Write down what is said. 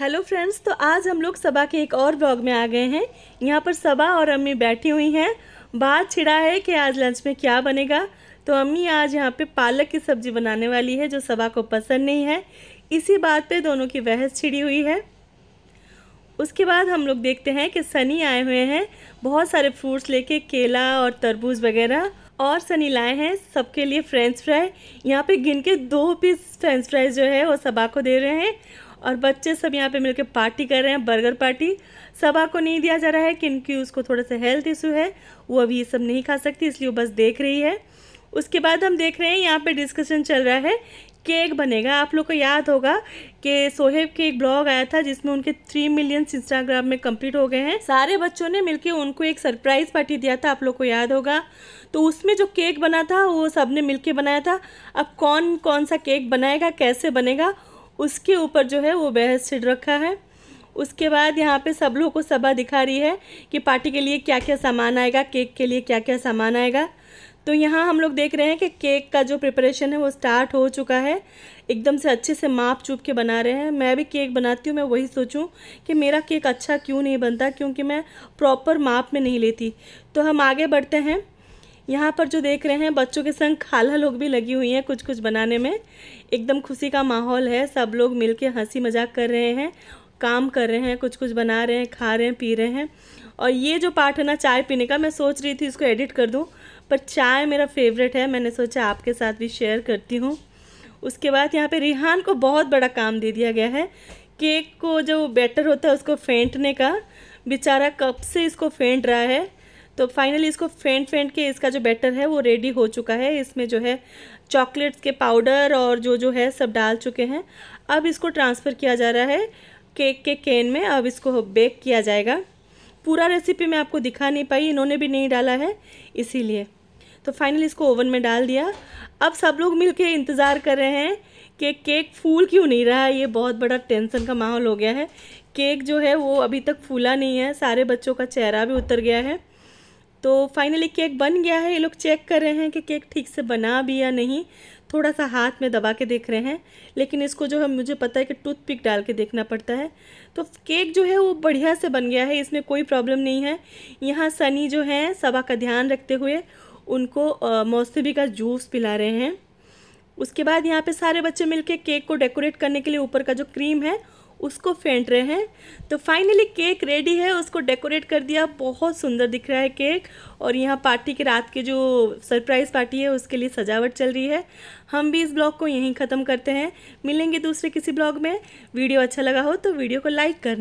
hello friends तो आज हम लोग सबा के एक और ब्लॉग में आ गए हैं यहाँ पर सबा और अम्मी बैठी हुई हैं बात छिड़ा है कि आज लंच में क्या बनेगा तो अम्मी आज यहाँ पे पालक की सब्ज़ी बनाने वाली है जो सबा को पसंद नहीं है इसी बात पे दोनों की बहस छिड़ी हुई है उसके बाद हम लोग देखते हैं कि सनी आए हुए हैं बहुत सारे फ्रूट्स लेके केला और तरबूज वगैरह और सनी लाए हैं सबके लिए फ्रेंच फ्राई यहाँ पे गिन के दो पीस फ्रेंच फ्राइज जो है वो सबा को दे रहे हैं और बच्चे सब यहाँ पे मिलकर पार्टी कर रहे हैं बर्गर पार्टी सब को नहीं दिया जा रहा है क्योंकि उसको थोड़ा सा हेल्थ इशू है वो अभी ये सब नहीं खा सकती इसलिए वो बस देख रही है उसके बाद हम देख रहे हैं यहाँ पे डिस्कशन चल रहा है केक बनेगा आप लोग को याद होगा कि सोहेब के एक ब्लॉग आया था जिसमें उनके थ्री मिलियन इंस्टाग्राम में कंप्लीट हो गए हैं सारे बच्चों ने मिलकर उनको एक सरप्राइज़ पार्टी दिया था आप लोग को याद होगा तो उसमें जो केक बना था वो सब ने मिलकर बनाया था अब कौन कौन सा केक बनाएगा कैसे बनेगा उसके ऊपर जो है वो बहस छिड़ रखा है उसके बाद यहाँ पे सब लोगों को सभा दिखा रही है कि पार्टी के लिए क्या क्या सामान आएगा केक के लिए क्या क्या सामान आएगा तो यहाँ हम लोग देख रहे हैं कि केक का जो प्रिपरेशन है वो स्टार्ट हो चुका है एकदम से अच्छे से माप चूप के बना रहे हैं मैं भी केक बनाती हूँ मैं वही सोचूं कि मेरा केक अच्छा क्यों नहीं बनता क्योंकि मैं प्रॉपर माप में नहीं लेती तो हम आगे बढ़ते हैं यहाँ पर जो देख रहे हैं बच्चों के संग खाला लोग भी लगी हुई हैं कुछ कुछ बनाने में एकदम खुशी का माहौल है सब लोग मिल के हंसी मजाक कर रहे हैं काम कर रहे हैं कुछ कुछ बना रहे हैं खा रहे हैं पी रहे हैं और ये जो पार्ट है ना चाय पीने का मैं सोच रही थी इसको एडिट कर दूँ पर चाय मेरा फेवरेट है मैंने सोचा आपके साथ भी शेयर करती हूँ उसके बाद यहाँ पर रिहान को बहुत बड़ा काम दे दिया गया है केक को जो बेटर होता है उसको फेंटने का बेचारा कब से इसको फेंट रहा है तो फाइनली इसको फेंट फेंट के इसका जो बैटर है वो रेडी हो चुका है इसमें जो है चॉकलेट्स के पाउडर और जो जो है सब डाल चुके हैं अब इसको ट्रांसफ़र किया जा रहा है केक के कैन में अब इसको बेक किया जाएगा पूरा रेसिपी मैं आपको दिखा नहीं पाई इन्होंने भी नहीं डाला है इसीलिए तो फाइनली इसको ओवन में डाल दिया अब सब लोग मिलके इंतज़ार कर रहे हैं कि केक फूल क्यों नहीं रहा है ये बहुत बड़ा टेंशन का माहौल हो गया है केक जो है वो अभी तक फूला नहीं है सारे बच्चों का चेहरा भी उतर गया है तो फाइनली केक बन गया है ये लोग चेक कर रहे हैं कि केक ठीक से बना भी या नहीं थोड़ा सा हाथ में दबा के देख रहे हैं लेकिन इसको जो है मुझे पता है कि टूथपिक डाल के देखना पड़ता है तो केक जो है वो बढ़िया से बन गया है इसमें कोई प्रॉब्लम नहीं है यहाँ सनी जो है सभा का ध्यान रखते हुए उनको मौसमी का जूस पिला रहे हैं उसके बाद यहाँ पे सारे बच्चे मिलके केक को डेकोरेट करने के लिए ऊपर का जो क्रीम है उसको फेंट रहे हैं तो फाइनली केक रेडी है उसको डेकोरेट कर दिया बहुत सुंदर दिख रहा है केक और यहाँ पार्टी के रात के जो सरप्राइज़ पार्टी है उसके लिए सजावट चल रही है हम भी इस ब्लॉग को यहीं ख़त्म करते हैं मिलेंगे दूसरे किसी ब्लॉग में वीडियो अच्छा लगा हो तो वीडियो को लाइक करना